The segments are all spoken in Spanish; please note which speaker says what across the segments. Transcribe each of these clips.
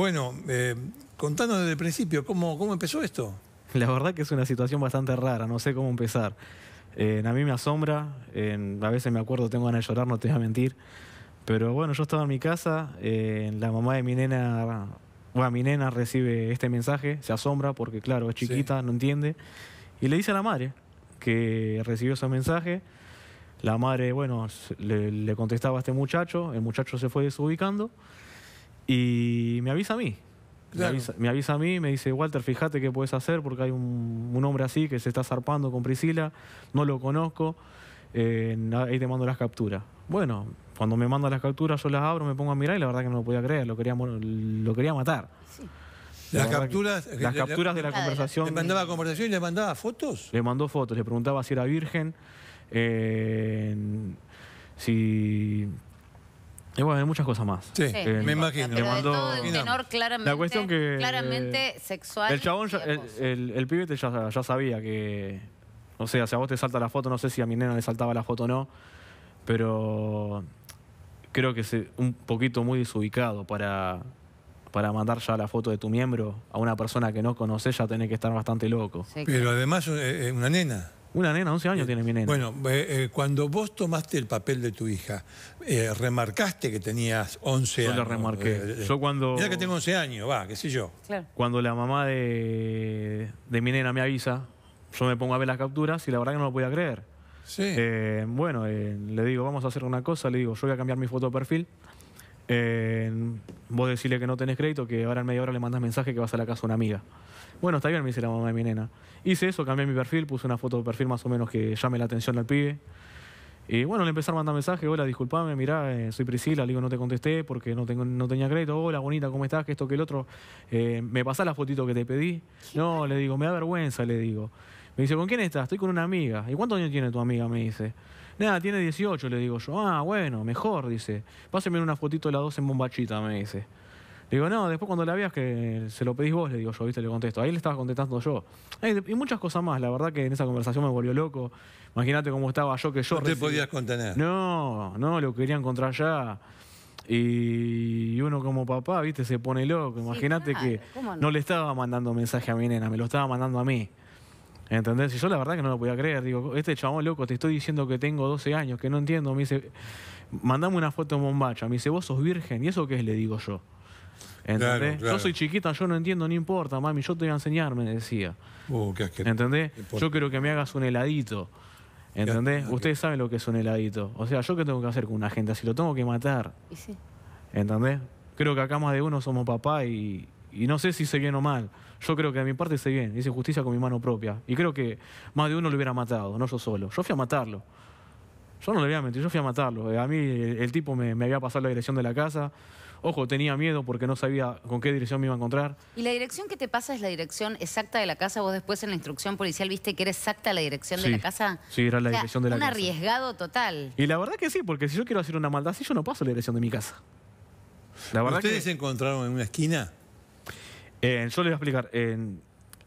Speaker 1: Bueno, eh, contanos desde el principio, ¿cómo, empezó esto? La verdad que es una situación bastante rara, no sé cómo empezar. Eh, a mí me asombra, a veces me acuerdo, tengo ganas de llorar, no te voy a mentir. Pero bueno, yo estaba en mi casa, eh, la mamá de mi nena, bueno, mi nena recibe este mensaje, se asombra porque claro, es chiquita, no entiende. Y le dice a la madre que recibió ese mensaje. La madre, bueno, le, le contestaba a este muchacho, el muchacho se fue desubicando. Y me avisa a mí. Me, avisa, a mí, me dice, Walter, fíjate qué puedes hacer porque hay un, hombre así que se está zarpando con Priscila, no lo conozco, eh, ahí te mando las capturas. Bueno, cuando me manda las capturas yo las abro, me pongo a mirar y la verdad que no lo podía creer, lo quería, lo quería matar. las capturas, las capturas de la conversación. ¿Le mandaba conversación y le mandaba fotos? Le mandó fotos, le preguntaba si era virgen, eh, si y bueno, hay muchas cosas más. Sí, me eh, imagino. Pero tenor
Speaker 2: claramente, La cuestión que, claramente eh, sexual. El
Speaker 1: chabón, el, el, ya, sabía que... O sea, si a vos te salta la foto, no sé si a mi nena le saltaba la foto o no, pero creo que es un poquito muy desubicado para, para mandar ya la foto de tu miembro a una persona que no conoces, ya tenés que estar bastante loco. pero
Speaker 3: además, es eh, una nena. Una nena, 11 años eh, tiene mi nena. Bueno, eh, eh, cuando vos tomaste el papel de tu hija, remarcaste que tenías 11 años. Yo la remarqué. yo cuando... Mira que tengo
Speaker 1: 11 años, va, qué sé yo. Cuando la mamá de, mi nena me avisa, yo me pongo a ver las capturas y la verdad que no lo podía creer. Sí. bueno, le digo, vamos a hacer una cosa, le digo, yo voy a cambiar mi foto de perfil. vos decirle que no tenés crédito, que ahora en media hora le mandas mensaje que vas a la casa de una amiga. Bueno, está bien, me dice la mamá de mi nena. Hice eso, cambié mi perfil, puse una foto de perfil más o menos que llame la atención al pibe. Y bueno, le empezaron a mandar mensajes, hola, disculpame, mirá, eh, soy Priscila, le digo, no te contesté porque no, tengo, no tenía crédito, hola, bonita, ¿cómo estás? Que esto, que el otro, eh, me pasás la fotito que te pedí. No, le digo, me da vergüenza, le digo. Me dice, ¿con quién estás? Estoy con una amiga. ¿Y cuántos años tiene tu amiga? Me dice. Nada, tiene 18, le digo yo. Ah, bueno, mejor, dice. Pásenme una fotito de las dos en bombachita, me dice digo, no, después cuando la veas que se lo pedís vos, le digo yo, viste, le contesto. Ahí le estaba contestando yo. y muchas cosas más, la verdad que en esa conversación me volvió loco. Imagínate cómo estaba yo que yo. No te podías contener. No, no, lo querían contra allá. Y uno como papá, viste, se pone loco. Imagínate que no? le estaba mandando mensaje a mi nena, me lo estaba mandando a mí. ¿Entendés? Y yo la verdad que no lo podía creer. Digo, este chabón loco, te estoy diciendo que tengo 12 años, que no entiendo. Me dice, mandame una foto en bombacha. Me dice, vos sos virgen. ¿Y eso qué es? Le digo yo. Yo soy chiquita, yo no entiendo, no importa, mami, yo te voy a enseñar, me decía.
Speaker 3: Oh, ¿Entendés? Yo
Speaker 1: creo que me hagas un heladito. ¿Entendés? Ustedes saben lo que es un heladito. O sea, ¿yo qué tengo que hacer con una gente si Lo tengo que matar. ¿Entendés? Creo que acá más de uno somos papá y, no sé si se bien o mal. Yo creo que de mi parte se bien. Hice justicia con mi mano propia. Y creo que más de uno lo hubiera matado, no yo solo. Yo fui a matarlo. Yo no le voy a mentir, yo fui a matarlo. A mí el, tipo me había pasado la dirección de la casa. Ojo, tenía miedo porque no sabía con qué dirección me iba a encontrar.
Speaker 2: ¿Y la dirección que te pasa es la dirección exacta de la casa? ¿Vos después en la instrucción policial viste que era exacta la dirección de la casa? Sí,
Speaker 1: era la dirección de la casa. Un
Speaker 2: arriesgado total.
Speaker 1: Y la verdad que sí, porque si yo quiero hacer una maldad, si yo no paso la dirección de mi casa. La verdad ¿Ustedes que... se encontraron en una esquina? Eh, yo les voy a explicar.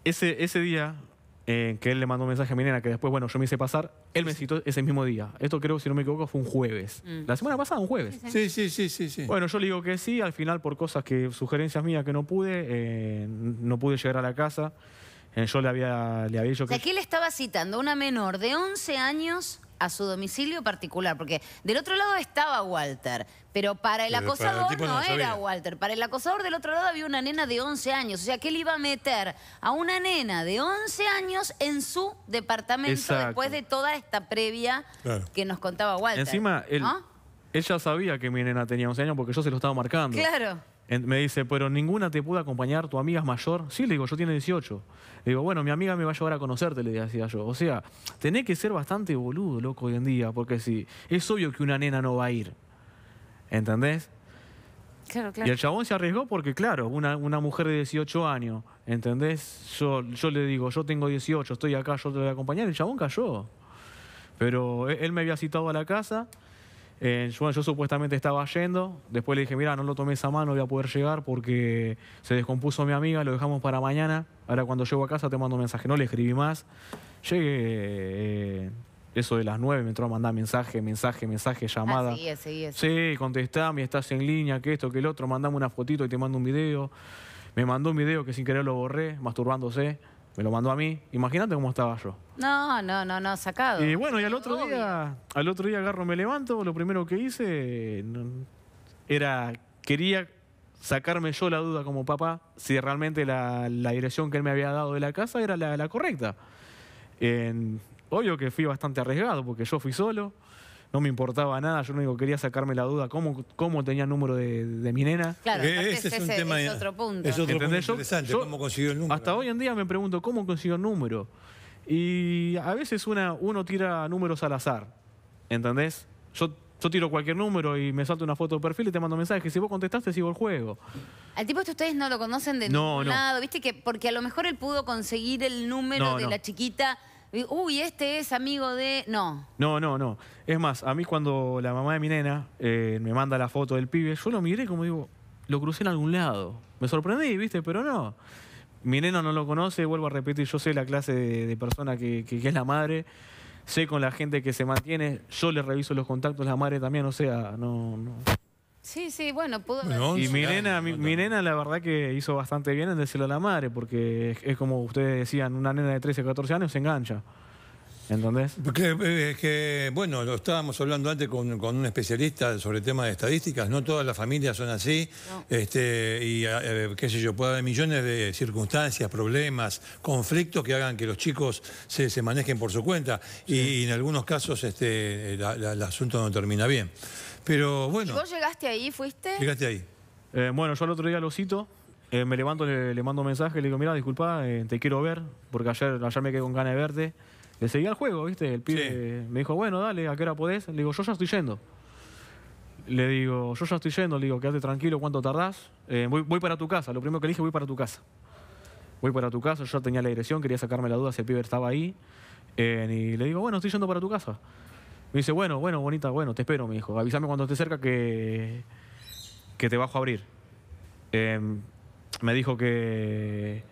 Speaker 1: ese, ese día que él le mandó un mensaje a mi nena, que después, bueno, yo me hice pasar. Él me citó ese mismo día. Esto creo, si no me equivoco, fue un jueves. Mm. La semana pasada, un jueves. Sí, sí, sí, sí, sí. Bueno, yo le digo que sí. Al final, por cosas que, sugerencias mías que no pude, eh, no pude llegar a la casa. Eh, yo le había, le había dicho que...
Speaker 2: sí le estaba citando a una menor de 11 años a su domicilio particular, porque del otro lado estaba Walter, pero para el acosador no, era Walter, para el acosador del otro lado había una nena de 11 años, o sea que él iba a meter a una nena de 11 años en su departamento después de toda esta previa que nos contaba Walter. Encima, él, ¿Ah?
Speaker 1: ella sabía que mi nena tenía 11 años porque yo se lo estaba marcando. Claro me dice, pero ninguna te pudo acompañar, tu amiga es mayor. Sí, le digo, yo tiene 18. Le digo, bueno, mi amiga me va a llevar a conocerte, le decía yo. O sea, tenés que ser bastante boludo, loco, hoy en día, porque si es obvio que una nena no va a ir. ¿Entendés? Claro, claro. Y el chabón se arriesgó porque, claro, una, una mujer de 18 años, ¿entendés? Yo, yo le digo, yo tengo 18, estoy acá, yo te voy a acompañar. El chabón cayó. Pero e, él me había citado a la casa eh, yo supuestamente estaba yendo, después le dije, mira, no lo tomé esa mano, voy a poder llegar porque se descompuso mi amiga, lo dejamos para mañana, ahora cuando llego a casa te mando un mensaje, no le escribí más. Llegué... Eh, eso de las 9 me entró a mandar mensaje, mensaje, mensaje, ah, llamada. Ah, sí, sí, sí. contestame, estás en línea, que esto, que el otro, mandame una fotito y te mando un video. Me mandó un video que sin querer lo borré, masturbándose. Me lo mandó a mí. Imagínate cómo estaba yo.
Speaker 2: No, no, no, no, sacado. Y bueno, y al otro día,
Speaker 1: al otro día agarro, me levanto, lo primero que hice era, quería sacarme yo la duda como papá si realmente la, dirección que él me había dado de la casa era la, correcta. obvio que fui bastante arriesgado porque yo fui solo no me importaba nada, yo lo único quería sacarme la duda, cómo, cómo tenía el número de, mi nena. Claro, eh, ese es, un tema, otro
Speaker 2: punto. Es otro interesante, cómo
Speaker 1: consiguió el número. Hasta hoy en día me pregunto cómo consiguió el número. Y a veces una, uno tira números al azar, ¿entendés? Yo yo tiro cualquier número y me salto una foto de perfil y te mando mensaje. Si vos contestaste, sigo el juego.
Speaker 2: Al tipo este ustedes no lo conocen de no, ¿viste? que Porque a lo mejor él pudo conseguir el número de la chiquita uy, este es amigo de... No.
Speaker 1: No, no, no. Es más, a mí cuando la mamá de mi nena eh, me manda la foto del pibe, yo lo miré como digo, lo crucé en algún lado. Me sorprendí, ¿viste? Pero no. Mi nena no lo conoce, vuelvo a repetir, yo sé la clase de, persona que, es la madre sé con la gente que se mantiene, yo le reviso los contactos, a la madre también, o sea, no,
Speaker 2: Sí, sí, bueno, pudo Y Y mi,
Speaker 1: nena la verdad que hizo bastante bien en decirlo a la madre, porque es, como ustedes decían, una nena de 13 o 14 años se engancha. ¿Entendés?
Speaker 3: porque eh, Es que, bueno, lo estábamos hablando antes con, un especialista sobre temas tema de estadísticas, no todas las familias son así, este, y eh, eh, qué sé yo, puede haber millones de circunstancias, problemas, conflictos que hagan que los chicos se, manejen por su cuenta, y, en algunos casos este, el asunto no termina bien.
Speaker 1: Pero bueno... ¿Y vos
Speaker 2: llegaste ahí, fuiste? Llegaste
Speaker 1: ahí. bueno, yo el otro día lo cito, me levanto, le, mando un mensaje, le digo, mira, disculpa, te quiero ver, porque ayer, ayer me quedé con ganas de verte le seguía el juego, ¿viste? El pibe me dijo, bueno, dale, ¿a qué hora podés? Le digo, yo ya estoy yendo. Le digo, yo ya estoy yendo, le digo, quédate tranquilo, ¿cuánto tardás? Eh, voy, para tu casa, lo primero que le dije, voy para tu casa. Voy para tu casa, yo tenía la dirección, quería sacarme la duda si el pibe estaba ahí. Eh, y le digo, bueno, estoy yendo para tu casa. Me dice, bueno, bueno, bonita, bueno, te espero, me dijo. Avísame cuando esté cerca que, que te bajo a abrir. Em, me dijo que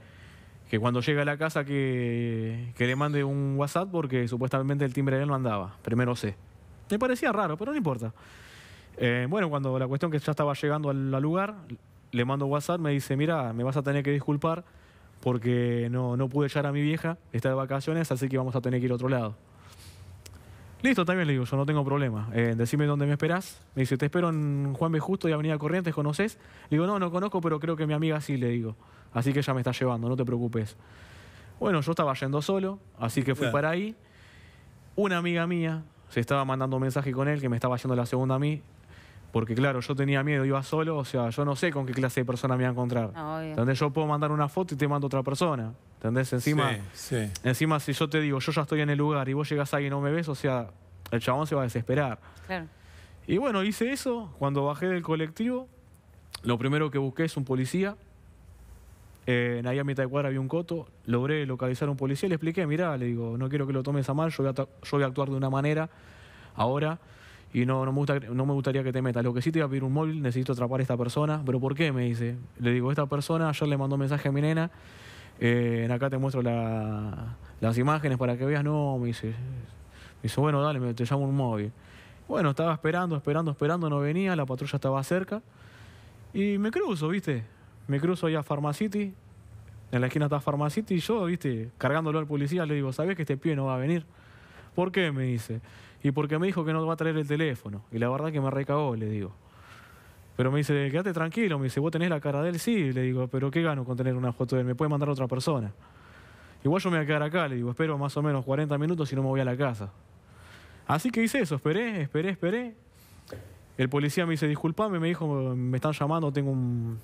Speaker 1: que cuando llega a la casa que, le mande un WhatsApp porque supuestamente el timbre de él no andaba, primero sé Me parecía raro, pero no importa. Eh, bueno, cuando la cuestión que ya estaba llegando al, lugar, le mando WhatsApp, me dice, mira, me vas a tener que disculpar porque no, no pude llegar a mi vieja, está de vacaciones, así que vamos a tener que ir a otro lado. Listo, también le digo, yo no tengo problema. Eh, decime dónde me esperás. Me dice, te espero en Juan B. Justo y Avenida Corrientes, ¿conoces? Le digo, no, no conozco, pero creo que mi amiga sí, le digo así que ella me está llevando, no te preocupes. Bueno, yo estaba yendo solo, así que fui para ahí. Una amiga mía se estaba mandando un mensaje con él que me estaba yendo la segunda a mí, porque claro, yo tenía miedo, iba solo, o sea, yo no sé con qué clase de persona me iba a encontrar.
Speaker 2: Ah, Entonces
Speaker 1: Yo puedo mandar una foto y te mando otra persona. ¿Entendés? Encima, encima si yo te digo, yo ya estoy en el lugar y vos llegas ahí y no me ves, o sea, el chabón se va a desesperar. Y bueno, hice eso, cuando bajé del colectivo, lo primero que busqué es un policía en ahí a mitad de había un coto, logré localizar a un policía, y le expliqué, mirá, le digo, no quiero que lo tomes a mal, yo voy a, actuar de una manera ahora y no, me gusta, no me gustaría que te metas. Lo que sí te iba a pedir un móvil, necesito atrapar a esta persona, pero ¿por qué? Me dice. Le digo, esta persona ayer le mandó un mensaje a mi nena, eh, acá te muestro las imágenes para que veas, no, me dice. dice, bueno, dale, te llamo un móvil. Bueno, estaba esperando, esperando, esperando, no venía, la patrulla estaba cerca y me cruzo, ¿viste? me cruzo ahí a Pharmacity, en la esquina está Pharmacity, y yo, viste, cargándolo al policía, le digo, ¿sabés que este pie no va a venir? ¿Por qué? Me dice. Y porque me dijo que no va a traer el teléfono. Y la verdad que me recagó, le digo. Pero me dice, quédate tranquilo, me dice, vos tenés la cara de él, sí, le digo, pero ¿qué gano con tener una foto de él? Me puede mandar otra persona. Igual yo me voy a quedar acá, le digo, espero más o menos 40 minutos y no me voy a la casa. Así que hice eso, esperé, esperé, esperé. El policía me dice, disculpame, me dijo, me están llamando, tengo un,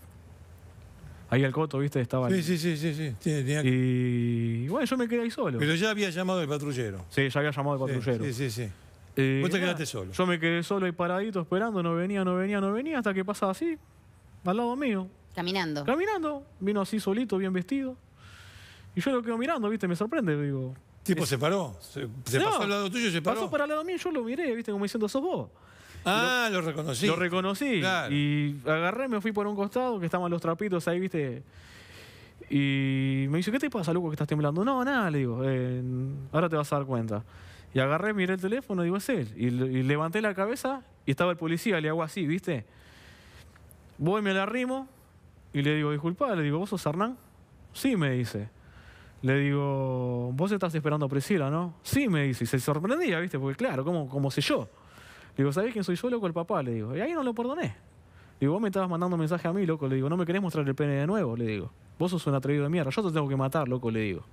Speaker 1: Ahí al coto, viste, Estaba... Sí, sí, sí, sí. sí. Y, bueno, yo me quedé ahí solo. Pero ya había llamado el patrullero. Sí, ya había llamado el patrullero. Sí, sí, sí. Eh, vos te quedaste solo. Yo me quedé solo ahí paradito esperando, no venía, no venía, no venía, hasta que pasaba así, al lado mío, Caminando. caminando. Vino así solito, bien vestido. Y yo lo quedo mirando, viste, me sorprende, digo. Tipo se paró.
Speaker 3: Se, pasó al lado tuyo y se paró. Pasó
Speaker 1: para el lado mío, yo lo miré, viste, como diciendo, sos vos. Ah, lo, reconocí. Lo reconocí. Y agarré, me fui por un costado, que estaban los trapitos ahí, viste. Y me dice, ¿qué te pasa, loco, que estás temblando? No, nada, le digo, eh, ahora te vas a dar cuenta. Y agarré, miré el teléfono, digo, es él. Y, levanté la cabeza y estaba el policía, le hago así, ¿viste? Voy, me la arrimo y le digo, disculpa, le digo, ¿vos sos Hernán? Sí, me dice. Le digo, vos estás esperando a Priscila, ¿no? Sí, me dice. Y se sorprendía, ¿viste? Porque claro, ¿cómo, cómo sé yo? digo, ¿sabés quién soy yo, loco? El papá, le digo. Y ahí no lo perdoné. Digo, vos me estabas mandando mensaje a mí, loco, le digo, no me querés mostrar el pene de nuevo, le digo. Vos sos un atrevido de mierda, yo te tengo que matar, loco, le digo.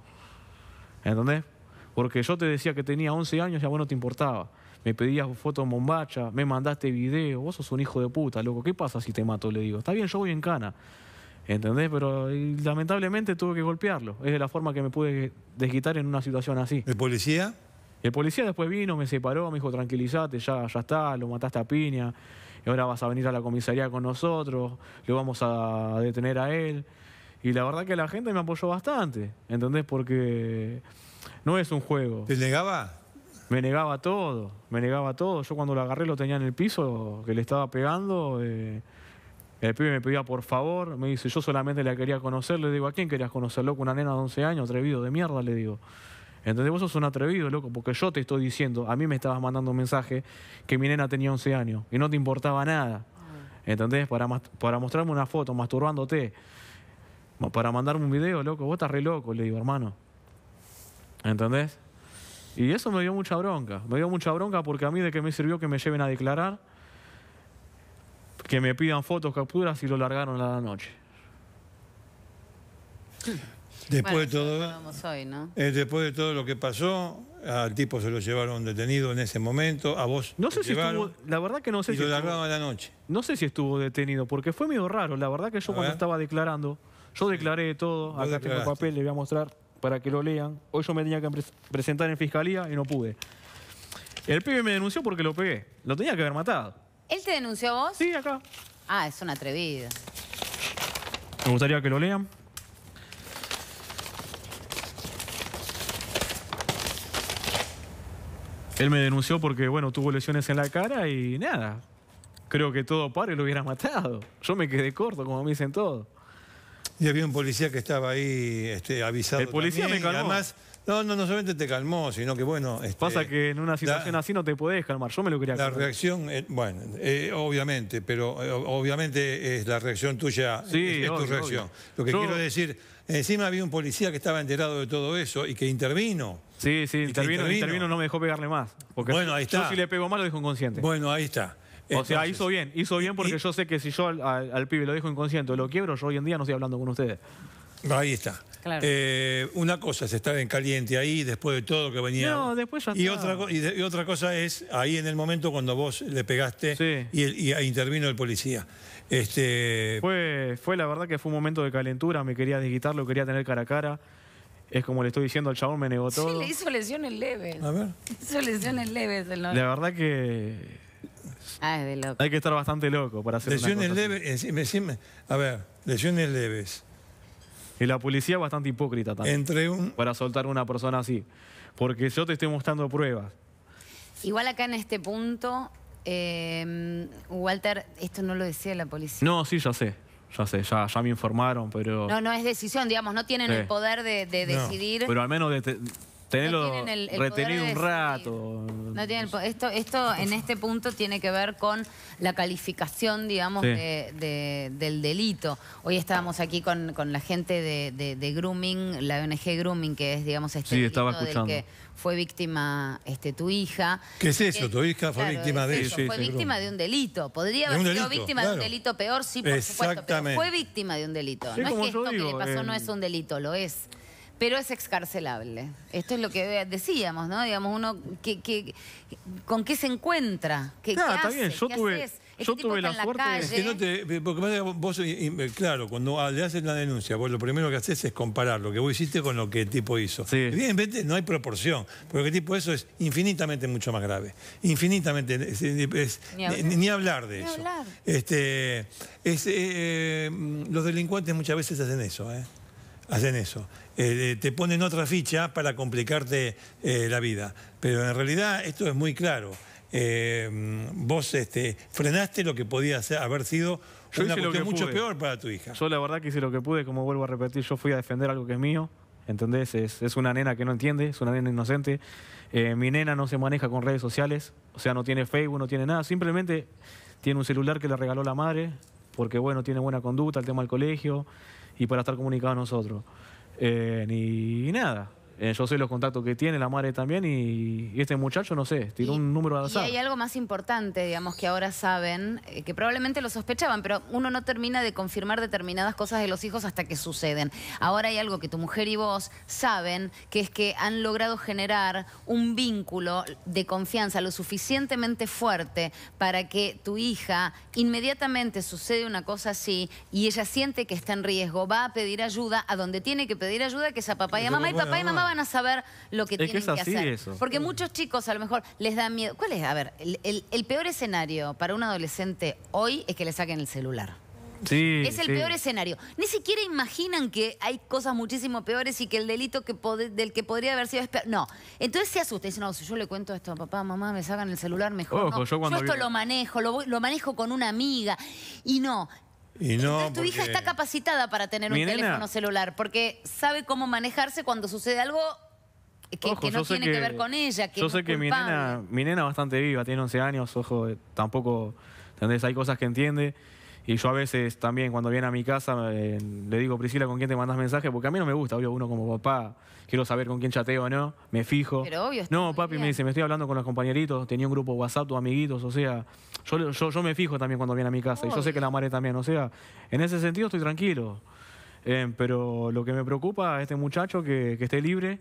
Speaker 1: ¿Entendés? Porque yo te decía que tenía 11 años y a vos no te importaba. Me pedías fotos en bombacha, me mandaste video, vos sos un hijo de puta, loco, ¿qué pasa si te mato? Le digo, está bien, yo voy en cana. ¿Entendés? Pero lamentablemente tuve que golpearlo. Es de la forma que me pude desquitar en una situación así. ¿El policía? el policía después vino, me separó, me dijo, tranquilízate, ya, ya está, lo mataste a piña, y ahora vas a venir a la comisaría con nosotros, lo vamos a detener a él. Y la verdad que la gente me apoyó bastante, ¿entendés? Porque no es un juego. ¿Te negaba? Me negaba todo, me negaba todo. Yo cuando lo agarré lo tenía en el piso, que le estaba pegando. Eh, el pibe me pedía por favor, me dice, yo solamente la quería conocer. Le digo, ¿a quién querías conocer, loco? Una nena de 11 años, atrevido de mierda, le digo. ¿Entendés? vos sos un atrevido, loco, porque yo te estoy diciendo, a mí me estabas mandando un mensaje que mi nena tenía 11 años y no te importaba nada. Ah. ¿Entendés? Para, para mostrarme una foto masturbándote, para mandarme un video, loco, vos estás re loco, le digo, hermano. ¿Entendés? Y eso me dio mucha bronca. Me dio mucha bronca porque a mí de qué me sirvió que me lleven a declarar, que me pidan fotos, capturas y lo largaron a la noche. Después, de
Speaker 2: todo, eh,
Speaker 1: después de todo lo que
Speaker 3: pasó, al tipo se lo llevaron detenido en ese momento, a vos no sé si estuvo,
Speaker 1: la verdad que no sé la noche. No sé si estuvo detenido, porque fue medio raro. La verdad que yo cuando estaba declarando, yo declaré todo, acá tengo tengo papel, le voy a mostrar para que lo lean. Hoy yo me tenía que presentar en fiscalía y no pude. El pibe me denunció porque lo pegué. Lo tenía que haber matado.
Speaker 2: ¿Él te denunció a vos? Sí, acá. Ah, es una atrevida.
Speaker 1: Me gustaría que lo lean. Él me denunció porque, bueno, tuvo lesiones en la cara y nada. Creo que todo y lo hubiera matado. Yo me quedé corto, como me dicen todos.
Speaker 3: Y había un policía que estaba ahí este, avisado. El policía me calmó. no, no, no solamente te
Speaker 1: calmó, sino que bueno... Este, Pasa que en una situación así no te puedes calmar, yo me lo quería La reacción, eh, bueno,
Speaker 3: eh, obviamente, pero eh, obviamente es la reacción tuya, sí, es, tu reacción. Lo que quiero decir, encima había un policía que estaba enterado de todo eso y que intervino. Sí,
Speaker 1: sí, intervino, intervino. no me dejó pegarle más. Porque bueno, ahí está. yo si le pego mal lo dejo inconsciente. Bueno, ahí está. o sea, hizo bien, hizo bien porque yo sé que si yo al, pibe lo dejo inconsciente lo quiebro, yo hoy en día no estoy hablando con ustedes. Ahí está. Claro.
Speaker 3: Eh, una cosa es estar en caliente ahí después de todo que venía. No,
Speaker 1: después ya y otra,
Speaker 3: y, otra cosa es ahí en el momento cuando vos le pegaste
Speaker 1: y, intervino el policía. Este... Fue, fue la verdad que fue un momento de calentura, me quería desquitar, lo quería tener cara a cara es como le estoy diciendo al chabón, me negó todo. Sí, le
Speaker 2: hizo lesiones leves. A ver. Hizo lesiones leves. El la verdad
Speaker 1: que... Ah, de loco. Hay que estar bastante loco para hacer Lesiones leves, a ver, lesiones leves. Y la policía es bastante hipócrita también. Entre un... Para soltar a una persona así. Porque yo te estoy mostrando pruebas.
Speaker 2: Igual acá en este punto, eh, Walter, esto no lo decía la policía.
Speaker 1: No, sí, ya sé ya sé, ya, me informaron, pero... No,
Speaker 2: no es decisión, digamos, no tienen el poder de, decidir... Pero al
Speaker 1: menos de, el, retenido un rato.
Speaker 2: esto, esto en este punto tiene que ver con la calificación, digamos, del delito. Hoy estábamos aquí con, con la gente de, Grooming, la ONG Grooming, que es, digamos, este que fue víctima este, tu hija. ¿Qué es eso? tu hija fue víctima de fue víctima de un delito. Podría haber sido víctima de un delito peor, sí, por supuesto. Pero fue víctima de un delito. no es que esto que le pasó no es un delito, lo es pero es excarcelable. Esto es lo que decíamos, ¿no? Digamos, uno, que, ¿con qué se encuentra? ¿Qué, claro, está hace? bien, este yo tuve... la, porque
Speaker 3: vos, claro, cuando ah, le haces la denuncia, vos lo primero que haces es comparar lo que vos hiciste con lo que el tipo hizo. Bien, Evidentemente no hay proporción, porque el tipo eso es infinitamente mucho más grave. Infinitamente, ni, hablar. de eso. Este, es, eh, mm, los delincuentes muchas veces hacen eso, ¿eh? hacen eso. Eh, eh, te ponen otra ficha para complicarte eh, la vida. Pero en realidad esto es muy claro. vos este,
Speaker 1: frenaste lo que podía haber sido yo una mucho peor para tu hija. Yo la verdad que hice lo que pude, como vuelvo a repetir, yo fui a defender algo que es mío. ¿Entendés? Es, es una nena que no entiende, es una nena inocente. mi nena no se maneja con redes sociales, o sea, no tiene Facebook, no tiene nada. Simplemente tiene un celular que le regaló la madre, porque bueno, tiene buena conducta, el tema del colegio y para estar comunicado a nosotros. Eh, ni nada. Eh, yo sé los contactos que tiene, la madre también, y, este muchacho, no sé, tiró un número al Y hay
Speaker 2: algo más importante, digamos, que ahora saben, eh, que probablemente lo sospechaban, pero uno no termina de confirmar determinadas cosas de los hijos hasta que suceden. Ahora hay algo que tu mujer y vos saben, que es que han logrado generar un vínculo de confianza lo suficientemente fuerte para que tu hija, inmediatamente sucede una cosa así, y ella siente que está en riesgo, va a pedir ayuda a donde tiene que pedir ayuda, que es a papá y a mamá, y papá y mamá van a saber lo que tienen que, hacer. Eso. Porque mm. muchos chicos a lo mejor les da miedo. ¿Cuál es? A ver, el, peor escenario para un adolescente hoy es que le saquen el celular.
Speaker 1: Sí, es el peor
Speaker 2: escenario. Ni siquiera imaginan que hay cosas muchísimo peores y que el delito del que podría haber sido... No, entonces se asusta. Dicen, no, si yo le cuento esto a papá, mamá, me sacan el celular mejor. Yo, cuando esto lo manejo, lo, manejo con una amiga. Y no,
Speaker 3: y no, Entonces, tu hija está
Speaker 2: capacitada para tener un teléfono celular porque sabe cómo manejarse cuando sucede algo que, no tiene que, ver con ella. yo sé que mi nena,
Speaker 1: mi nena bastante viva, tiene 11 años, ojo, tampoco, Hay cosas que entiende. Y yo a veces también cuando viene a mi casa eh, le digo, Priscila, ¿con quién te mandas mensaje? Porque a mí no me gusta, obvio, uno como papá, quiero saber con quién chateo o no, me fijo.
Speaker 2: Pero obvio. No,
Speaker 1: papi me dice, me estoy hablando con los compañeritos, tenía un grupo WhatsApp, tus amiguitos, o sea, yo, yo, me fijo también cuando viene a mi casa y yo sé que la madre también, o sea, en ese sentido estoy tranquilo. Eh, pero lo que me preocupa a este muchacho que, que esté libre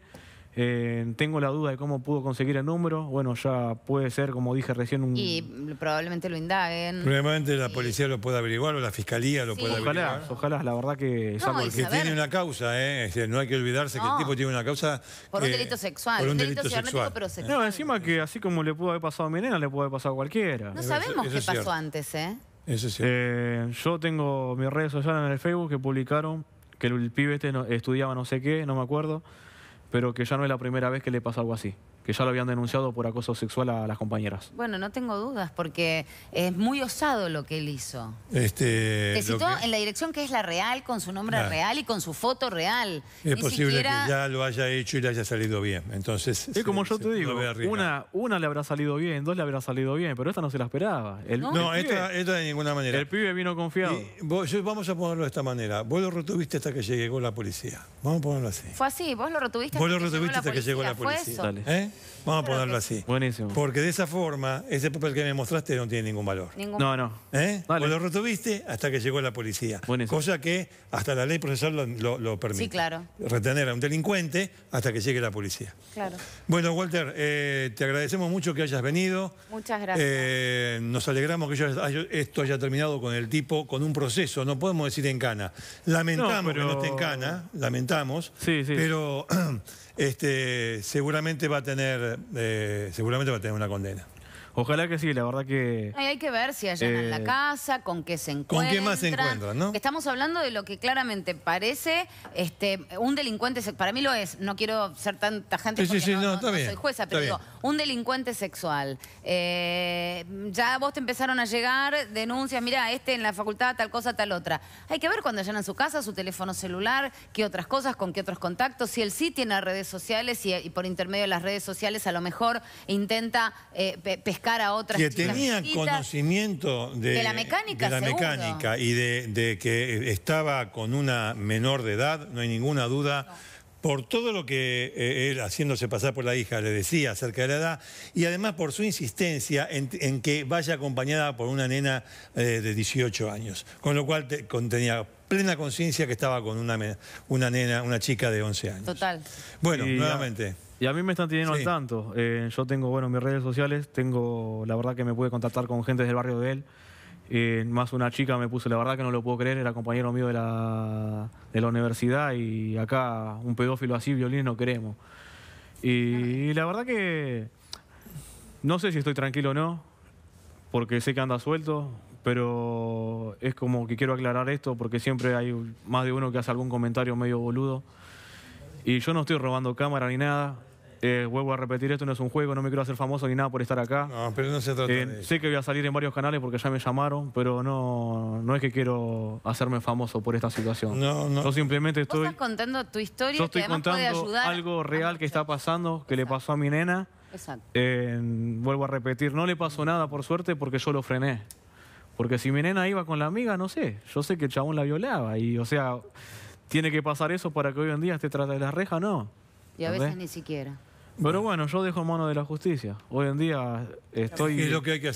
Speaker 1: eh, tengo la duda de cómo pudo conseguir el número. Bueno, ya puede ser, como dije recién, un... Y
Speaker 2: probablemente lo indaguen.
Speaker 1: Probablemente la policía
Speaker 3: lo pueda averiguar o la fiscalía lo pueda averiguar.
Speaker 1: Ojalá, la verdad que...
Speaker 2: porque tiene una
Speaker 3: causa, ¿eh? Este, no hay que olvidarse que el tipo tiene una causa... Por un delito
Speaker 2: sexual. Por un, delito, sexual. Pero
Speaker 1: No, encima que así como le pudo haber pasado a mi nena, le puede haber pasado a cualquiera. No sabemos qué pasó
Speaker 2: antes, ¿eh?
Speaker 1: Eso sí eh, yo tengo mis redes sociales en el Facebook que publicaron que el pibe este estudiaba no sé qué, no me acuerdo pero que ya no es la primera vez que le pasa algo así que ya lo habían denunciado por acoso sexual a las compañeras.
Speaker 2: Bueno, no tengo dudas, porque es muy osado lo que él hizo.
Speaker 1: Este, Te citó
Speaker 2: en la dirección que es la real, con su nombre real y con su foto real. Es posible que
Speaker 3: ya lo haya hecho y le haya salido bien. Entonces, es como yo te digo,
Speaker 1: una, una le habrá salido bien, dos le habrá salido bien, pero esta no se la esperaba. no, esta,
Speaker 3: esta, de ninguna manera. El pibe vino confiado. vamos a ponerlo de esta manera. Vos lo retuviste hasta que llegó la policía. Vamos a ponerlo así.
Speaker 2: Fue así, vos lo retuviste, vos hasta, lo retuviste que hasta que llegó la policía.
Speaker 3: ¿Eh? Mm-hmm. Vamos a ponerlo así. Buenísimo. Porque de esa forma, ese papel que me mostraste no tiene ningún valor. No, no. ¿Eh? lo retuviste hasta que llegó la policía. Buenísimo. Cosa que hasta la ley procesal lo, permite. Sí, claro. Retener a un delincuente hasta que llegue la policía. Claro. Bueno, Walter, eh, te agradecemos mucho que hayas venido. Muchas gracias. Eh, nos alegramos que esto haya terminado con el tipo, con un proceso. No podemos decir en cana.
Speaker 2: Lamentamos que no esté en
Speaker 3: cana, lamentamos. Sí, sí. Pero este, seguramente va a tener eh, seguramente va a tener una condena. Ojalá que sí, la verdad que...
Speaker 2: hay que ver si allanan en la eh, casa, con qué se encuentran. Con qué más se encuentran, ¿no? Estamos hablando de lo que claramente parece este, un delincuente... Para mí lo es, no quiero ser tan tajante porque no, soy jueza, pero digo, un delincuente sexual. Eh, ya vos te empezaron a llegar denuncias, mira, este en la facultad, tal cosa, tal otra. Hay que ver cuando allanan su casa, su teléfono celular, qué otras cosas, con qué otros contactos, si él sí tiene redes sociales y, por intermedio de las redes sociales a lo mejor intenta eh, pescar que tenía
Speaker 3: conocimiento de, la mecánica, y de, que estaba con una menor de edad, no hay ninguna duda. Por todo lo que eh, él, haciéndose pasar por la hija, le decía acerca de la edad, y además por su insistencia en, que vaya acompañada por una nena eh, de 18 años. Con lo cual tenía plena conciencia que estaba con
Speaker 1: una, una nena, una chica de 11 años. Total. Bueno,
Speaker 3: nuevamente. Y a mí
Speaker 1: me están teniendo al tanto. Eh, yo tengo, bueno, mis redes sociales, tengo, la verdad que me pude contactar con gente del barrio de él. Eh, más una chica me puso, la verdad que no lo puedo creer, era compañero mío de la, universidad y acá un pedófilo así, violín, no queremos. y la verdad que no sé si estoy tranquilo o no, porque sé que anda suelto, pero es como que quiero aclarar esto porque siempre hay más de uno que hace algún comentario medio boludo. Y yo no estoy robando cámara ni nada, eh, vuelvo a repetir, esto no es un juego, no me quiero hacer famoso ni nada por estar acá. No, pero no se trata eh, de Sé que voy a salir en varios canales porque ya me llamaron, pero no, no es que quiero hacerme famoso por esta situación. No, no. Yo simplemente estoy... estás
Speaker 2: contando tu historia yo estoy ayudar
Speaker 1: algo real que está pasando, que le pasó a mi nena. Exacto. vuelvo a repetir, no le pasó nada, por suerte, porque yo lo frené. Porque si mi nena iba con la amiga, no sé. Yo sé que el chabón la violaba. Y, o sea, ¿tiene que pasar eso para que hoy en día esté trata de la reja No.
Speaker 2: Y a veces ni siquiera.
Speaker 1: Pero bueno, yo dejo mano de la justicia. Hoy en día estoy... lo que hay que hacer.